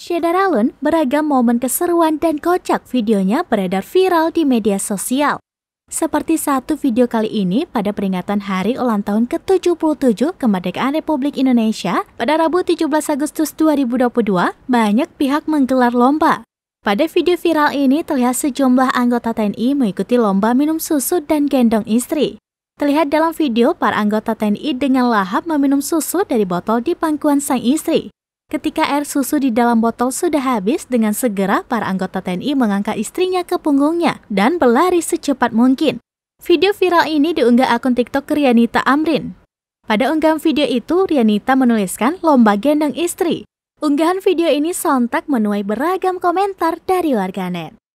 Sheda Alun beragam momen keseruan dan kocak videonya beredar viral di media sosial. Seperti satu video kali ini pada peringatan hari ulang tahun ke-77 kemerdekaan Republik Indonesia pada Rabu 17 Agustus 2022, banyak pihak menggelar lomba. Pada video viral ini terlihat sejumlah anggota TNI mengikuti lomba minum susu dan gendong istri. Terlihat dalam video para anggota TNI dengan lahap meminum susu dari botol di pangkuan sang istri. Ketika air susu di dalam botol sudah habis, dengan segera para anggota TNI mengangkat istrinya ke punggungnya dan berlari secepat mungkin. Video viral ini diunggah akun TikTok Rianita Amrin. Pada unggahan video itu, Rianita menuliskan lomba gendong istri. Unggahan video ini sontak menuai beragam komentar dari warganet.